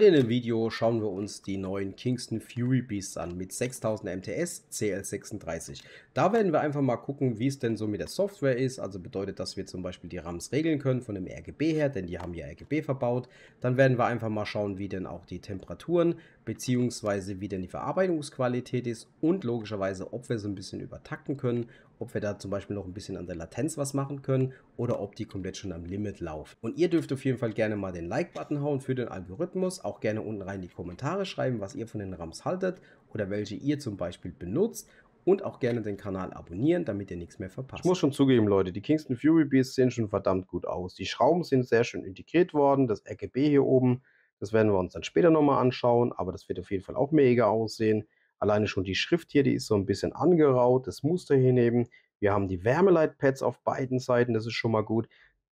Heute in dem Video schauen wir uns die neuen Kingston Fury Beasts an mit 6000 MTS CL36. Da werden wir einfach mal gucken, wie es denn so mit der Software ist. Also bedeutet, dass wir zum Beispiel die RAMs regeln können von dem RGB her, denn die haben ja RGB verbaut. Dann werden wir einfach mal schauen, wie denn auch die Temperaturen bzw. wie denn die Verarbeitungsqualität ist und logischerweise, ob wir so ein bisschen übertakten können ob wir da zum Beispiel noch ein bisschen an der Latenz was machen können oder ob die komplett schon am Limit laufen. Und ihr dürft auf jeden Fall gerne mal den Like-Button hauen für den Algorithmus, auch gerne unten rein in die Kommentare schreiben, was ihr von den RAMs haltet oder welche ihr zum Beispiel benutzt und auch gerne den Kanal abonnieren, damit ihr nichts mehr verpasst. Ich muss schon zugeben, Leute, die Kingston Fury Beasts sehen schon verdammt gut aus. Die Schrauben sind sehr schön integriert worden, das RGB hier oben, das werden wir uns dann später nochmal anschauen, aber das wird auf jeden Fall auch mega aussehen. Alleine schon die Schrift hier, die ist so ein bisschen angeraut, das Muster hier neben. Wir haben die Wärmeleitpads auf beiden Seiten, das ist schon mal gut.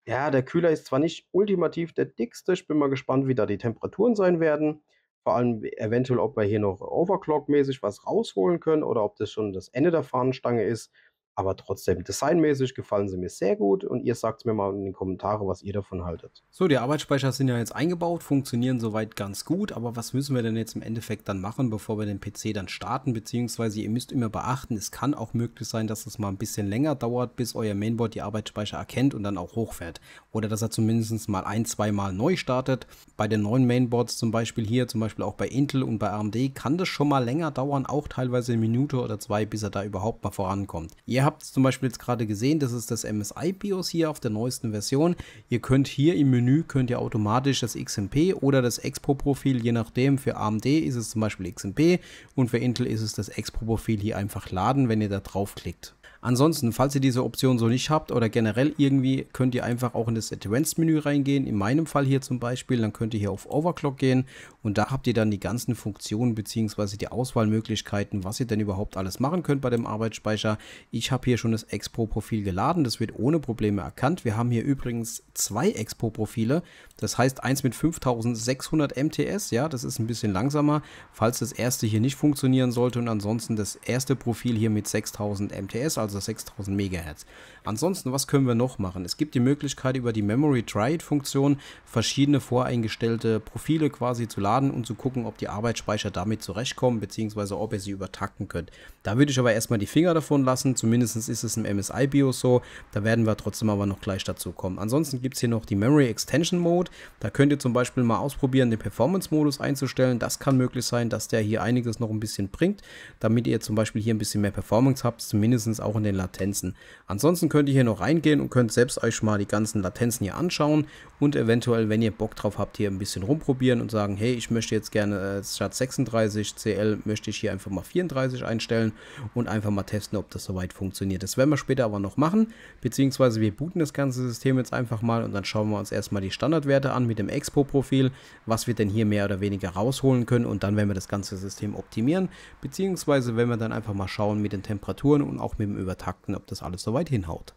Ja, der Kühler ist zwar nicht ultimativ der dickste, ich bin mal gespannt, wie da die Temperaturen sein werden. Vor allem eventuell, ob wir hier noch overclock-mäßig was rausholen können oder ob das schon das Ende der Fahnenstange ist. Aber trotzdem, designmäßig gefallen sie mir sehr gut und ihr sagt mir mal in den Kommentaren, was ihr davon haltet. So, die Arbeitsspeicher sind ja jetzt eingebaut, funktionieren soweit ganz gut, aber was müssen wir denn jetzt im Endeffekt dann machen, bevor wir den PC dann starten? Beziehungsweise ihr müsst immer beachten, es kann auch möglich sein, dass es mal ein bisschen länger dauert, bis euer Mainboard die Arbeitsspeicher erkennt und dann auch hochfährt. Oder dass er zumindest mal ein, zwei Mal neu startet. Bei den neuen Mainboards zum Beispiel hier, zum Beispiel auch bei Intel und bei AMD, kann das schon mal länger dauern, auch teilweise eine Minute oder zwei, bis er da überhaupt mal vorankommt. Ihr ihr habt es zum Beispiel jetzt gerade gesehen, das ist das MSI BIOS hier auf der neuesten Version. Ihr könnt hier im Menü, könnt ihr automatisch das XMP oder das Expo-Profil, je nachdem, für AMD ist es zum Beispiel XMP und für Intel ist es das Expo-Profil hier einfach laden, wenn ihr da draufklickt. Ansonsten, falls ihr diese Option so nicht habt oder generell irgendwie, könnt ihr einfach auch in das Advanced Menü reingehen. In meinem Fall hier zum Beispiel, dann könnt ihr hier auf Overclock gehen und da habt ihr dann die ganzen Funktionen bzw. die Auswahlmöglichkeiten, was ihr denn überhaupt alles machen könnt bei dem Arbeitsspeicher. Ich habe hier schon das Expo-Profil geladen, das wird ohne Probleme erkannt. Wir haben hier übrigens zwei Expo-Profile, das heißt eins mit 5600 MTS, ja, das ist ein bisschen langsamer, falls das erste hier nicht funktionieren sollte und ansonsten das erste Profil hier mit 6000 MTS, also also 6000 MHz. Ansonsten, was können wir noch machen? Es gibt die Möglichkeit, über die Memory Triad Funktion verschiedene voreingestellte Profile quasi zu laden und zu gucken, ob die Arbeitsspeicher damit zurechtkommen, beziehungsweise ob ihr sie übertakten könnt. Da würde ich aber erstmal die Finger davon lassen, zumindest ist es im MSI-BIOS so, da werden wir trotzdem aber noch gleich dazu kommen. Ansonsten gibt es hier noch die Memory Extension Mode, da könnt ihr zum Beispiel mal ausprobieren, den Performance-Modus einzustellen, das kann möglich sein, dass der hier einiges noch ein bisschen bringt, damit ihr zum Beispiel hier ein bisschen mehr Performance habt, zumindest auch in von den Latenzen. Ansonsten könnt ihr hier noch reingehen und könnt selbst euch mal die ganzen Latenzen hier anschauen und eventuell, wenn ihr Bock drauf habt, hier ein bisschen rumprobieren und sagen, hey, ich möchte jetzt gerne äh, statt 36 CL möchte ich hier einfach mal 34 einstellen und einfach mal testen, ob das soweit funktioniert. Das werden wir später aber noch machen, beziehungsweise wir booten das ganze System jetzt einfach mal und dann schauen wir uns erstmal die Standardwerte an mit dem Expo-Profil, was wir denn hier mehr oder weniger rausholen können und dann werden wir das ganze System optimieren, beziehungsweise wenn wir dann einfach mal schauen mit den Temperaturen und auch mit dem Über übertakten, ob das alles soweit hinhaut.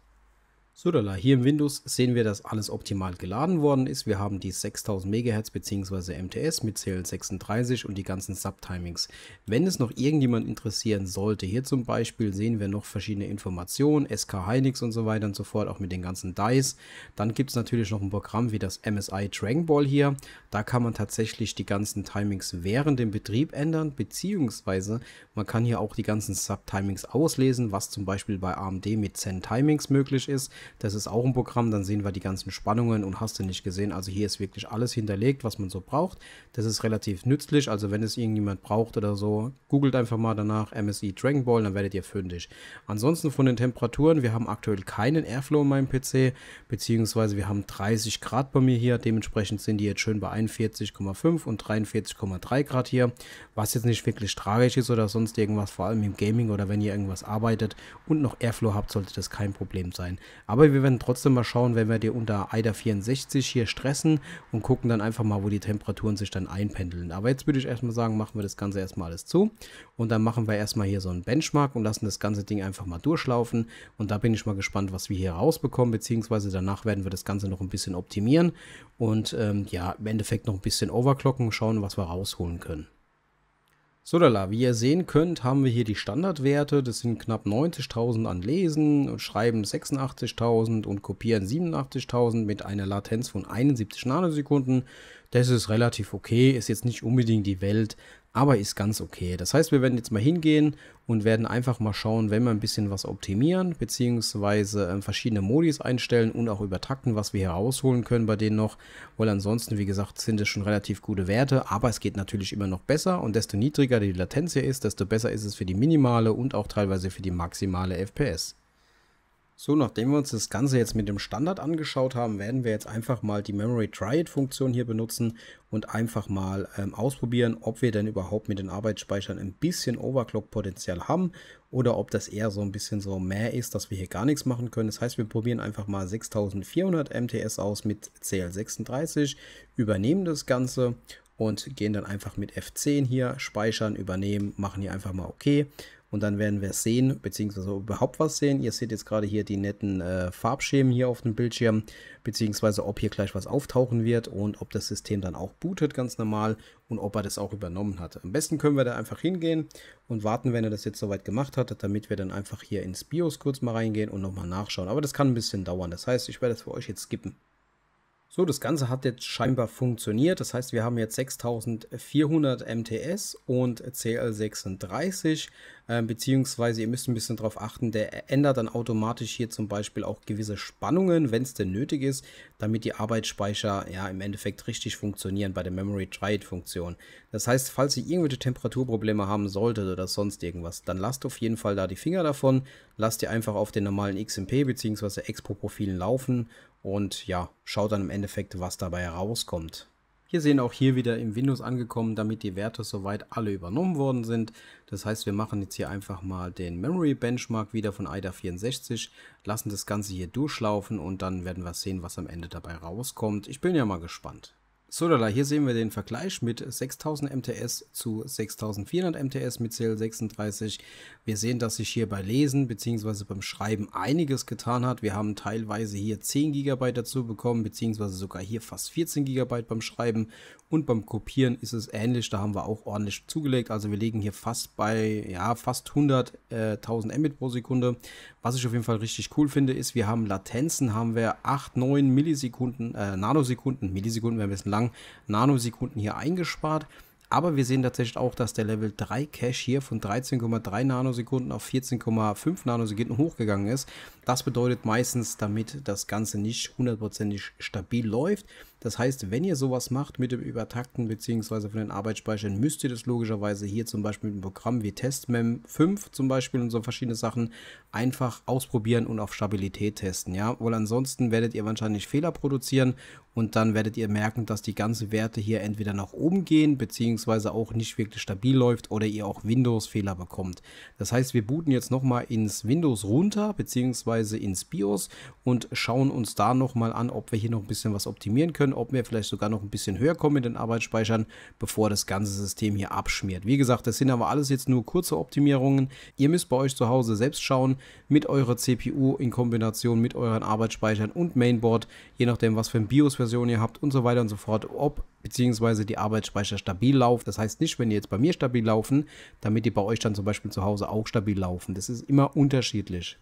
So, da hier im Windows sehen wir, dass alles optimal geladen worden ist. Wir haben die 6000 MHz bzw. MTS mit CL36 und die ganzen Subtimings. Wenn es noch irgendjemand interessieren sollte, hier zum Beispiel sehen wir noch verschiedene Informationen, SK Hynix und so weiter und so fort, auch mit den ganzen Dice. Dann gibt es natürlich noch ein Programm wie das MSI Dragon Ball hier. Da kann man tatsächlich die ganzen Timings während dem Betrieb ändern, beziehungsweise man kann hier auch die ganzen Subtimings auslesen, was zum Beispiel bei AMD mit Zen Timings möglich ist. Das ist auch ein Programm, dann sehen wir die ganzen Spannungen und hast du nicht gesehen. Also hier ist wirklich alles hinterlegt, was man so braucht. Das ist relativ nützlich, also wenn es irgendjemand braucht oder so, googelt einfach mal danach MSI Dragon Ball, dann werdet ihr fündig. Ansonsten von den Temperaturen, wir haben aktuell keinen Airflow in meinem PC, beziehungsweise wir haben 30 Grad bei mir hier, dementsprechend sind die jetzt schön beeinflusst 43,5 und 43,3 Grad hier, was jetzt nicht wirklich tragisch ist oder sonst irgendwas, vor allem im Gaming oder wenn ihr irgendwas arbeitet und noch Airflow habt, sollte das kein Problem sein. Aber wir werden trotzdem mal schauen, wenn wir dir unter AIDA 64 hier stressen und gucken dann einfach mal, wo die Temperaturen sich dann einpendeln. Aber jetzt würde ich erstmal sagen, machen wir das Ganze erstmal alles zu und dann machen wir erstmal hier so einen Benchmark und lassen das ganze Ding einfach mal durchlaufen und da bin ich mal gespannt, was wir hier rausbekommen, beziehungsweise danach werden wir das Ganze noch ein bisschen optimieren und ähm, ja, im Endeffekt Endeffekt noch ein bisschen overclocken schauen, was wir rausholen können. So, lala, wie ihr sehen könnt, haben wir hier die Standardwerte. Das sind knapp 90.000 an Lesen schreiben 86.000 und kopieren 87.000 mit einer Latenz von 71 Nanosekunden. Das ist relativ okay, ist jetzt nicht unbedingt die Welt, aber ist ganz okay. Das heißt, wir werden jetzt mal hingehen und werden einfach mal schauen, wenn wir ein bisschen was optimieren, beziehungsweise ähm, verschiedene Modis einstellen und auch übertakten, was wir hier rausholen können bei denen noch, weil ansonsten, wie gesagt, sind es schon relativ gute Werte, aber es geht natürlich immer noch besser und desto niedriger die Latenz hier ist, desto besser ist es für die minimale und auch teilweise für die maximale FPS. So, nachdem wir uns das Ganze jetzt mit dem Standard angeschaut haben, werden wir jetzt einfach mal die Memory Triad Funktion hier benutzen und einfach mal ähm, ausprobieren, ob wir denn überhaupt mit den Arbeitsspeichern ein bisschen Overclock-Potenzial haben oder ob das eher so ein bisschen so mehr ist, dass wir hier gar nichts machen können. Das heißt, wir probieren einfach mal 6400 MTS aus mit CL36, übernehmen das Ganze und gehen dann einfach mit F10 hier, speichern, übernehmen, machen hier einfach mal okay und dann werden wir sehen, beziehungsweise überhaupt was sehen. Ihr seht jetzt gerade hier die netten äh, Farbschemen hier auf dem Bildschirm, beziehungsweise ob hier gleich was auftauchen wird und ob das System dann auch bootet ganz normal und ob er das auch übernommen hat. Am besten können wir da einfach hingehen und warten, wenn er das jetzt soweit gemacht hat, damit wir dann einfach hier ins BIOS kurz mal reingehen und nochmal nachschauen. Aber das kann ein bisschen dauern, das heißt, ich werde das für euch jetzt skippen. So, das Ganze hat jetzt scheinbar funktioniert. Das heißt, wir haben jetzt 6400 MTS und CL36 äh, beziehungsweise ihr müsst ein bisschen darauf achten, der ändert dann automatisch hier zum Beispiel auch gewisse Spannungen, wenn es denn nötig ist, damit die Arbeitsspeicher ja im Endeffekt richtig funktionieren bei der Memory Triad Funktion. Das heißt, falls ihr irgendwelche Temperaturprobleme haben solltet oder sonst irgendwas, dann lasst auf jeden Fall da die Finger davon, lasst ihr einfach auf den normalen XMP beziehungsweise Expo Profilen laufen und ja, schaut dann im Endeffekt, was dabei herauskommt. Wir sehen auch hier wieder im Windows angekommen, damit die Werte soweit alle übernommen worden sind. Das heißt, wir machen jetzt hier einfach mal den Memory Benchmark wieder von IDA 64, lassen das Ganze hier durchlaufen und dann werden wir sehen, was am Ende dabei rauskommt. Ich bin ja mal gespannt. So, da hier sehen wir den Vergleich mit 6000 MTS zu 6400 MTS mit CL36. Wir sehen, dass sich hier bei Lesen bzw. beim Schreiben einiges getan hat. Wir haben teilweise hier 10 GB dazu bekommen, bzw. sogar hier fast 14 GB beim Schreiben. Und beim Kopieren ist es ähnlich, da haben wir auch ordentlich zugelegt. Also wir liegen hier fast bei, ja, fast 100.000 äh, Mbit pro Sekunde. Was ich auf jeden Fall richtig cool finde, ist, wir haben Latenzen, haben wir 8, 9 Millisekunden, äh, Nanosekunden, Millisekunden wäre ein bisschen lang sozusagen Nanosekunden hier eingespart. Aber wir sehen tatsächlich auch, dass der Level 3 Cache hier von 13,3 Nanosekunden auf 14,5 Nanosekunden hochgegangen ist. Das bedeutet meistens, damit das Ganze nicht hundertprozentig stabil läuft, das heißt, wenn ihr sowas macht mit dem Übertakten bzw. von den Arbeitsspeichern, müsst ihr das logischerweise hier zum Beispiel mit einem Programm wie TestMem 5 zum Beispiel und so verschiedene Sachen einfach ausprobieren und auf Stabilität testen. Ja, weil ansonsten werdet ihr wahrscheinlich Fehler produzieren und dann werdet ihr merken, dass die ganzen Werte hier entweder nach oben gehen, bzw. auch nicht wirklich stabil läuft oder ihr auch Windows-Fehler bekommt. Das heißt, wir booten jetzt nochmal ins Windows runter, bzw. ins BIOS und schauen uns da nochmal an, ob wir hier noch ein bisschen was optimieren können ob wir vielleicht sogar noch ein bisschen höher kommen in den Arbeitsspeichern, bevor das ganze System hier abschmiert. Wie gesagt, das sind aber alles jetzt nur kurze Optimierungen. Ihr müsst bei euch zu Hause selbst schauen, mit eurer CPU in Kombination mit euren Arbeitsspeichern und Mainboard, je nachdem, was für eine BIOS-Version ihr habt und so weiter und so fort, ob beziehungsweise die Arbeitsspeicher stabil laufen. Das heißt nicht, wenn die jetzt bei mir stabil laufen, damit die bei euch dann zum Beispiel zu Hause auch stabil laufen. Das ist immer unterschiedlich.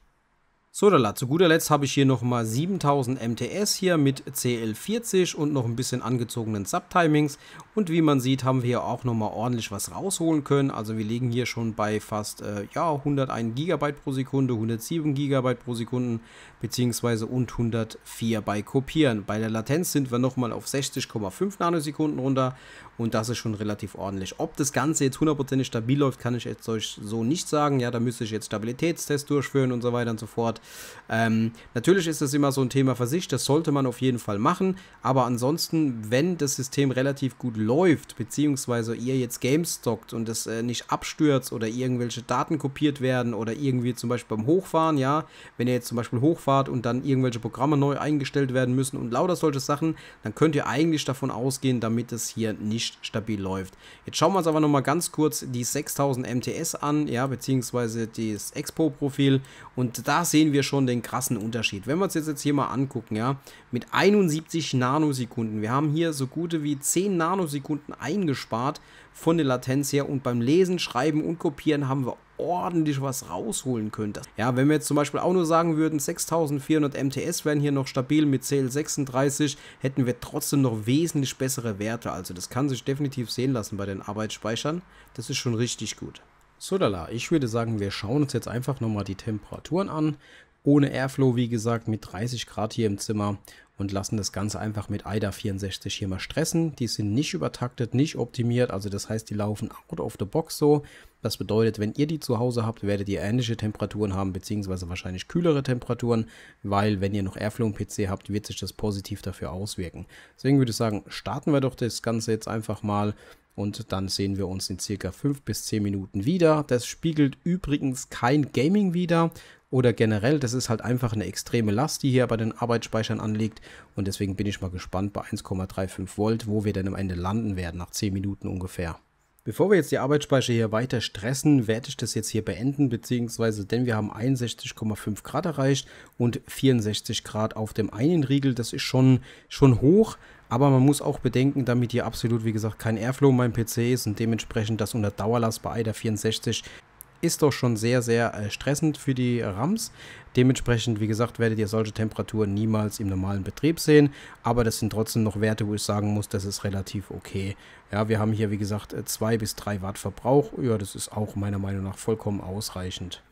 So, da zu guter Letzt habe ich hier nochmal 7000 MTS hier mit CL40 und noch ein bisschen angezogenen Subtimings. Und wie man sieht, haben wir hier auch nochmal ordentlich was rausholen können. Also wir liegen hier schon bei fast äh, ja, 101 GB pro Sekunde, 107 GB pro Sekunde, beziehungsweise und 104 bei Kopieren. Bei der Latenz sind wir nochmal auf 60,5 Nanosekunden runter und das ist schon relativ ordentlich. Ob das Ganze jetzt hundertprozentig stabil läuft, kann ich jetzt euch so nicht sagen. Ja, da müsste ich jetzt Stabilitätstests durchführen und so weiter und so fort. Ähm, natürlich ist das immer so ein Thema für sich. Das sollte man auf jeden Fall machen. Aber ansonsten, wenn das System relativ gut läuft, beziehungsweise ihr jetzt Games stockt und es äh, nicht abstürzt oder irgendwelche Daten kopiert werden oder irgendwie zum Beispiel beim Hochfahren, ja, wenn ihr jetzt zum Beispiel hochfahrt und dann irgendwelche Programme neu eingestellt werden müssen und lauter solche Sachen, dann könnt ihr eigentlich davon ausgehen, damit es hier nicht stabil läuft. Jetzt schauen wir uns aber nochmal ganz kurz die 6000 MTS an, ja, beziehungsweise das Expo-Profil und da sehen wir schon den krassen Unterschied. Wenn wir uns jetzt hier mal angucken, ja, mit 71 Nanosekunden, wir haben hier so gute wie 10 Nanosekunden eingespart von der Latenz her und beim Lesen, Schreiben und Kopieren haben wir ordentlich was rausholen könnte. Ja, wenn wir jetzt zum Beispiel auch nur sagen würden, 6400 MTS wären hier noch stabil mit CL36, hätten wir trotzdem noch wesentlich bessere Werte. Also das kann sich definitiv sehen lassen bei den Arbeitsspeichern. Das ist schon richtig gut. So, da, ich würde sagen, wir schauen uns jetzt einfach nochmal die Temperaturen an ohne Airflow, wie gesagt, mit 30 Grad hier im Zimmer und lassen das Ganze einfach mit IDA 64 hier mal stressen. Die sind nicht übertaktet, nicht optimiert, also das heißt, die laufen out of the box so. Das bedeutet, wenn ihr die zu Hause habt, werdet ihr ähnliche Temperaturen haben, beziehungsweise wahrscheinlich kühlere Temperaturen, weil wenn ihr noch Airflow im PC habt, wird sich das positiv dafür auswirken. Deswegen würde ich sagen, starten wir doch das Ganze jetzt einfach mal und dann sehen wir uns in circa 5 bis 10 Minuten wieder. Das spiegelt übrigens kein Gaming wieder, oder generell, das ist halt einfach eine extreme Last, die hier bei den Arbeitsspeichern anliegt und deswegen bin ich mal gespannt bei 1,35 Volt, wo wir denn am Ende landen werden, nach 10 Minuten ungefähr. Bevor wir jetzt die Arbeitsspeicher hier weiter stressen, werde ich das jetzt hier beenden, beziehungsweise denn wir haben 61,5 Grad erreicht und 64 Grad auf dem einen Riegel, das ist schon, schon hoch, aber man muss auch bedenken, damit hier absolut, wie gesagt, kein Airflow in meinem PC ist und dementsprechend das unter Dauerlast bei AIDA 64 ist doch schon sehr, sehr äh, stressend für die Rams. Dementsprechend, wie gesagt, werdet ihr solche Temperaturen niemals im normalen Betrieb sehen, aber das sind trotzdem noch Werte, wo ich sagen muss, das ist relativ okay. Ja, wir haben hier, wie gesagt, 2 äh, bis 3 Watt Verbrauch. Ja, das ist auch meiner Meinung nach vollkommen ausreichend.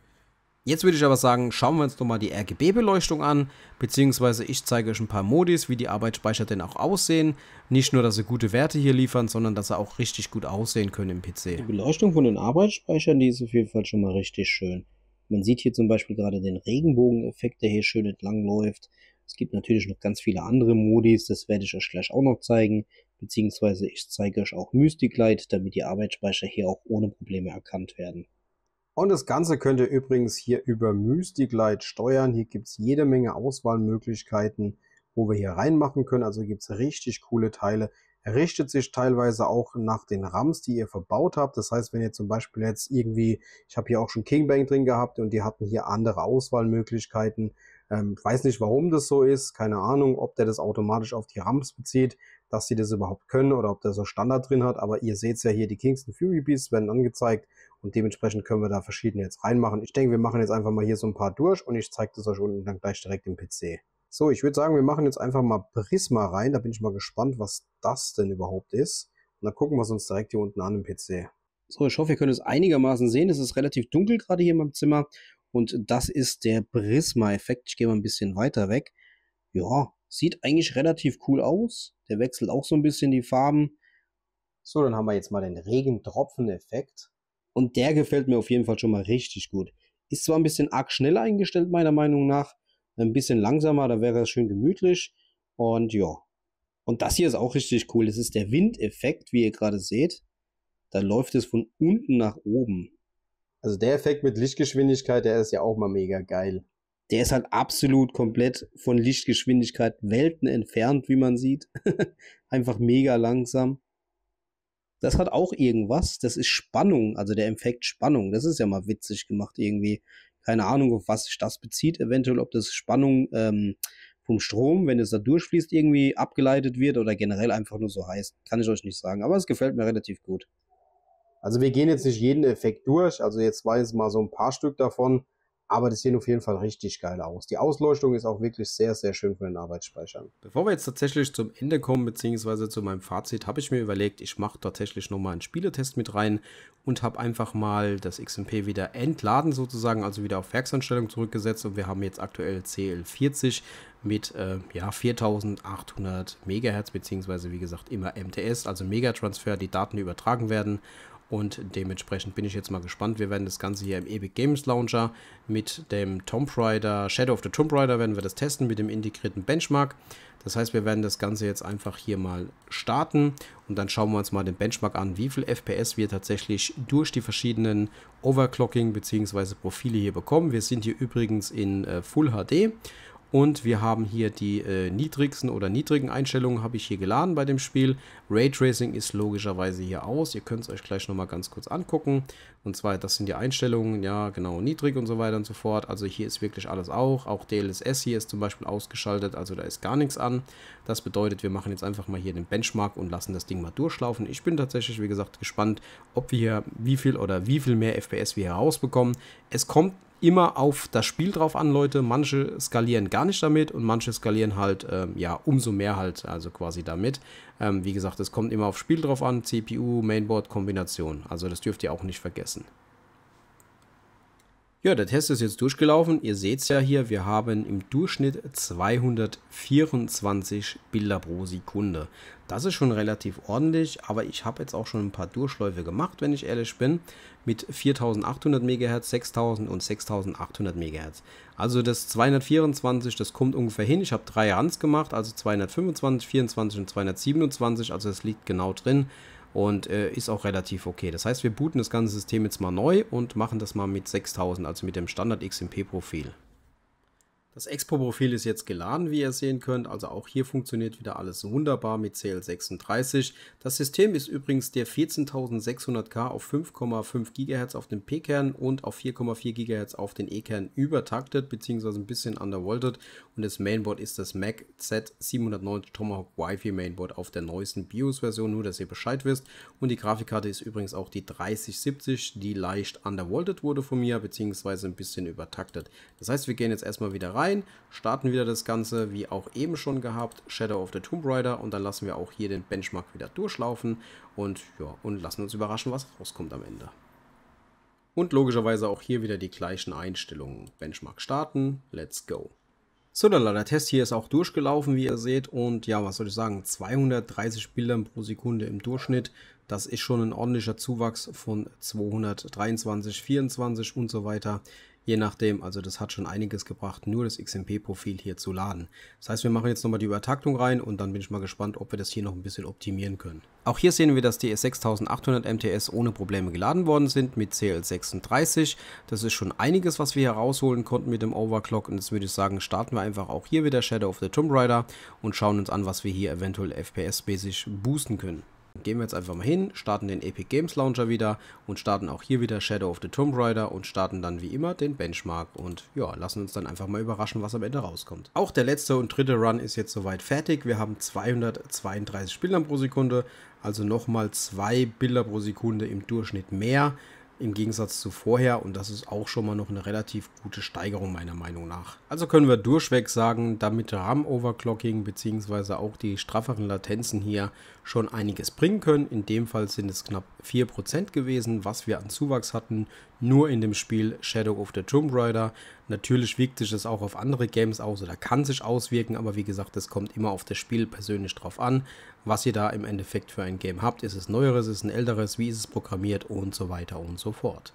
Jetzt würde ich aber sagen, schauen wir uns doch mal die RGB-Beleuchtung an, beziehungsweise ich zeige euch ein paar Modis, wie die Arbeitsspeicher denn auch aussehen. Nicht nur, dass sie gute Werte hier liefern, sondern dass sie auch richtig gut aussehen können im PC. Die Beleuchtung von den Arbeitsspeichern, die ist auf jeden Fall schon mal richtig schön. Man sieht hier zum Beispiel gerade den Regenbogeneffekt, der hier schön entlang läuft. Es gibt natürlich noch ganz viele andere Modis, das werde ich euch gleich auch noch zeigen, beziehungsweise ich zeige euch auch Mystic Light, damit die Arbeitsspeicher hier auch ohne Probleme erkannt werden. Und das Ganze könnt ihr übrigens hier über Mystic Light steuern. Hier gibt es jede Menge Auswahlmöglichkeiten, wo wir hier reinmachen können. Also gibt es richtig coole Teile. Er richtet sich teilweise auch nach den RAMs, die ihr verbaut habt. Das heißt, wenn ihr zum Beispiel jetzt irgendwie, ich habe hier auch schon Kingbank drin gehabt und die hatten hier andere Auswahlmöglichkeiten. Ähm, weiß nicht, warum das so ist, keine Ahnung, ob der das automatisch auf die RAMs bezieht dass sie das überhaupt können oder ob der so Standard drin hat. Aber ihr seht ja hier, die Kingston Fury Beasts werden angezeigt und dementsprechend können wir da verschiedene jetzt reinmachen. Ich denke, wir machen jetzt einfach mal hier so ein paar durch und ich zeige das euch unten dann gleich direkt im PC. So, ich würde sagen, wir machen jetzt einfach mal Prisma rein. Da bin ich mal gespannt, was das denn überhaupt ist. Und dann gucken wir es uns direkt hier unten an im PC. So, ich hoffe, ihr könnt es einigermaßen sehen. Es ist relativ dunkel gerade hier in meinem Zimmer. Und das ist der Prisma-Effekt. Ich gehe mal ein bisschen weiter weg. Ja, Sieht eigentlich relativ cool aus. Der wechselt auch so ein bisschen die Farben. So, dann haben wir jetzt mal den Regentropfen-Effekt. Und der gefällt mir auf jeden Fall schon mal richtig gut. Ist zwar ein bisschen arg schnell eingestellt, meiner Meinung nach. Ein bisschen langsamer, da wäre es schön gemütlich. Und ja. Und das hier ist auch richtig cool. Das ist der Windeffekt, wie ihr gerade seht. Da läuft es von unten nach oben. Also der Effekt mit Lichtgeschwindigkeit, der ist ja auch mal mega geil der ist halt absolut komplett von Lichtgeschwindigkeit Welten entfernt, wie man sieht. Einfach mega langsam. Das hat auch irgendwas. Das ist Spannung, also der Effekt Spannung. Das ist ja mal witzig gemacht irgendwie. Keine Ahnung, auf was sich das bezieht. Eventuell, ob das Spannung ähm, vom Strom, wenn es da durchfließt, irgendwie abgeleitet wird oder generell einfach nur so heißt. Kann ich euch nicht sagen. Aber es gefällt mir relativ gut. Also wir gehen jetzt nicht jeden Effekt durch. Also jetzt war jetzt mal so ein paar Stück davon. Aber das sieht auf jeden Fall richtig geil aus. Die Ausleuchtung ist auch wirklich sehr, sehr schön für den Arbeitsspeichern. Bevor wir jetzt tatsächlich zum Ende kommen, beziehungsweise zu meinem Fazit, habe ich mir überlegt, ich mache tatsächlich nochmal einen Spieletest mit rein und habe einfach mal das XMP wieder entladen sozusagen, also wieder auf Werksanstellung zurückgesetzt und wir haben jetzt aktuell CL40 mit äh, ja, 4800 Megahertz, beziehungsweise wie gesagt immer MTS, also Megatransfer, die Daten übertragen werden und dementsprechend bin ich jetzt mal gespannt. Wir werden das Ganze hier im Epic Games Launcher mit dem Tomb Raider, Shadow of the Tomb Raider werden wir das testen mit dem integrierten Benchmark. Das heißt, wir werden das Ganze jetzt einfach hier mal starten und dann schauen wir uns mal den Benchmark an, wie viel FPS wir tatsächlich durch die verschiedenen Overclocking bzw. Profile hier bekommen. Wir sind hier übrigens in äh, Full HD und wir haben hier die äh, niedrigsten oder niedrigen Einstellungen habe ich hier geladen bei dem Spiel. Raytracing ist logischerweise hier aus. Ihr könnt es euch gleich nochmal ganz kurz angucken. Und zwar, das sind die Einstellungen, ja genau, niedrig und so weiter und so fort. Also hier ist wirklich alles auch. Auch DLSS hier ist zum Beispiel ausgeschaltet, also da ist gar nichts an. Das bedeutet, wir machen jetzt einfach mal hier den Benchmark und lassen das Ding mal durchlaufen. Ich bin tatsächlich, wie gesagt, gespannt, ob wir hier wie viel oder wie viel mehr FPS wir herausbekommen. Es kommt immer auf das Spiel drauf an, Leute. Manche skalieren gar nicht damit und manche skalieren halt, ähm, ja, umso mehr halt, also quasi damit. Ähm, wie gesagt, es kommt immer aufs Spiel drauf an, CPU, Mainboard, Kombination. Also das dürft ihr auch nicht vergessen. Ja, der Test ist jetzt durchgelaufen. Ihr seht es ja hier, wir haben im Durchschnitt 224 Bilder pro Sekunde. Das ist schon relativ ordentlich, aber ich habe jetzt auch schon ein paar Durchläufe gemacht, wenn ich ehrlich bin, mit 4800 MHz, 6000 und 6800 MHz. Also das 224, das kommt ungefähr hin. Ich habe drei Runs gemacht, also 225, 24 und 227, also das liegt genau drin und äh, ist auch relativ okay. Das heißt, wir booten das ganze System jetzt mal neu und machen das mal mit 6000, also mit dem Standard XMP-Profil. Das Expo-Profil ist jetzt geladen, wie ihr sehen könnt. Also auch hier funktioniert wieder alles wunderbar mit CL36. Das System ist übrigens der 14600K auf 5,5 GHz auf dem P-Kern und auf 4,4 GHz auf den E-Kern übertaktet bzw. ein bisschen undervolted. Und das Mainboard ist das Mac Z790 Tomahawk Wi-Fi Mainboard auf der neuesten BIOS-Version, nur dass ihr Bescheid wisst. Und die Grafikkarte ist übrigens auch die 3070, die leicht undervolted wurde von mir bzw. ein bisschen übertaktet. Das heißt, wir gehen jetzt erstmal wieder rein rein, starten wieder das Ganze, wie auch eben schon gehabt, Shadow of the Tomb Raider und dann lassen wir auch hier den Benchmark wieder durchlaufen und, ja, und lassen uns überraschen, was rauskommt am Ende. Und logischerweise auch hier wieder die gleichen Einstellungen. Benchmark starten, let's go. So, der Test hier ist auch durchgelaufen, wie ihr seht. Und ja, was soll ich sagen, 230 Bildern pro Sekunde im Durchschnitt. Das ist schon ein ordentlicher Zuwachs von 223, 24 und so weiter. Je nachdem, also das hat schon einiges gebracht, nur das XMP-Profil hier zu laden. Das heißt, wir machen jetzt nochmal die Übertaktung rein und dann bin ich mal gespannt, ob wir das hier noch ein bisschen optimieren können. Auch hier sehen wir, dass die 6800 MTS ohne Probleme geladen worden sind mit CL36. Das ist schon einiges, was wir hier rausholen konnten mit dem Overclock und jetzt würde ich sagen, starten wir einfach auch hier wieder Shadow of the Tomb Raider und schauen uns an, was wir hier eventuell FPS-mäßig boosten können. Gehen wir jetzt einfach mal hin, starten den Epic Games Launcher wieder und starten auch hier wieder Shadow of the Tomb Raider und starten dann wie immer den Benchmark und ja, lassen uns dann einfach mal überraschen, was am Ende rauskommt. Auch der letzte und dritte Run ist jetzt soweit fertig. Wir haben 232 Bilder pro Sekunde, also nochmal zwei Bilder pro Sekunde im Durchschnitt mehr im Gegensatz zu vorher und das ist auch schon mal noch eine relativ gute Steigerung meiner Meinung nach. Also können wir durchweg sagen, damit RAM-Overclocking bzw. auch die strafferen Latenzen hier schon einiges bringen können. In dem Fall sind es knapp 4% gewesen, was wir an Zuwachs hatten nur in dem Spiel Shadow of the Tomb Raider. Natürlich wirkt sich das auch auf andere Games aus oder kann sich auswirken, aber wie gesagt, das kommt immer auf das Spiel persönlich drauf an, was ihr da im Endeffekt für ein Game habt. Ist es neueres, ist es ein älteres, wie ist es programmiert und so weiter und so fort.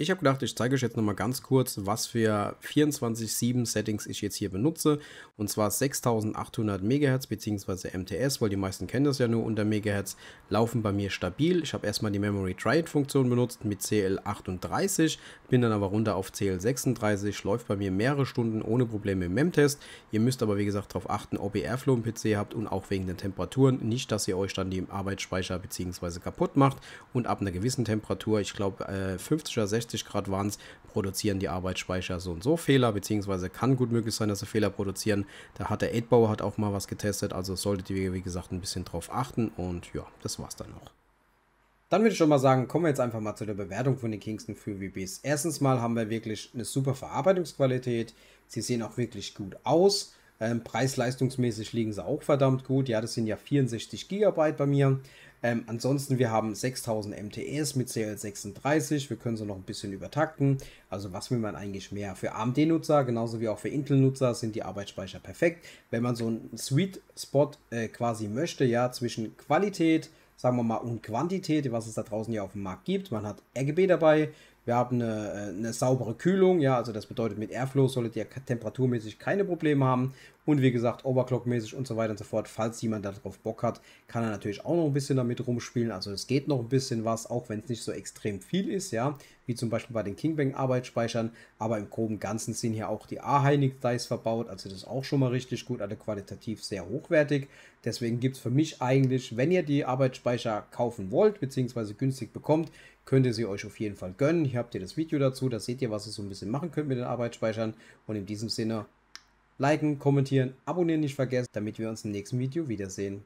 Ich habe gedacht, ich zeige euch jetzt nochmal ganz kurz, was für 24-7 Settings ich jetzt hier benutze. Und zwar 6800 MHz bzw. MTS, weil die meisten kennen das ja nur unter MHz, laufen bei mir stabil. Ich habe erstmal die Memory Triad Funktion benutzt mit CL38, bin dann aber runter auf CL36, läuft bei mir mehrere Stunden ohne Probleme im Memtest. Ihr müsst aber wie gesagt darauf achten, ob ihr Airflow im PC habt und auch wegen den Temperaturen. Nicht, dass ihr euch dann die Arbeitsspeicher bzw. kaputt macht und ab einer gewissen Temperatur, ich glaube 50 äh, oder 60 60 Grad waren es, produzieren die Arbeitsspeicher so und so Fehler, beziehungsweise kann gut möglich sein, dass sie Fehler produzieren. Da hat der Aidbauer hat auch mal was getestet, also solltet ihr, wie gesagt, ein bisschen drauf achten und ja, das war's dann auch. Dann würde ich schon mal sagen, kommen wir jetzt einfach mal zu der Bewertung von den Kingston für WBs. Erstens mal haben wir wirklich eine super Verarbeitungsqualität. Sie sehen auch wirklich gut aus. Ähm, Preis-leistungsmäßig liegen sie auch verdammt gut. Ja, das sind ja 64 GB bei mir. Ähm, ansonsten, wir haben 6000 MTS mit CL36. Wir können sie noch ein bisschen übertakten. Also was will man eigentlich mehr? Für AMD-Nutzer, genauso wie auch für Intel-Nutzer, sind die Arbeitsspeicher perfekt. Wenn man so einen Sweet-Spot äh, quasi möchte, ja, zwischen Qualität, sagen wir mal, und Quantität, was es da draußen ja auf dem Markt gibt. Man hat RGB dabei, wir haben eine, äh, eine, saubere Kühlung, ja, also das bedeutet, mit Airflow solltet ihr temperaturmäßig keine Probleme haben. Und wie gesagt, overclockmäßig und so weiter und so fort. Falls jemand darauf Bock hat, kann er natürlich auch noch ein bisschen damit rumspielen. Also es geht noch ein bisschen was, auch wenn es nicht so extrem viel ist, ja, wie zum Beispiel bei den Kingbang Arbeitsspeichern. Aber im groben Ganzen sind hier auch die A-Heinig Dice verbaut, also das ist auch schon mal richtig gut, also qualitativ sehr hochwertig. Deswegen gibt es für mich eigentlich, wenn ihr die Arbeitsspeicher kaufen wollt, beziehungsweise günstig bekommt, könnt ihr sie euch auf jeden Fall gönnen. Hier habt ihr das Video dazu, da seht ihr, was ihr so ein bisschen machen könnt mit den Arbeitsspeichern. Und in diesem Sinne, liken, kommentieren, abonnieren nicht vergessen, damit wir uns im nächsten Video wiedersehen.